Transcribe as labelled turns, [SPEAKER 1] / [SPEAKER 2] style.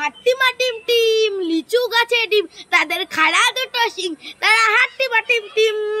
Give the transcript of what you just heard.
[SPEAKER 1] হাট্টিমা team team লিচু গাছে ডিম তাদের খাড়া দুটো সিং তারা হাট্টিমা টিম টিম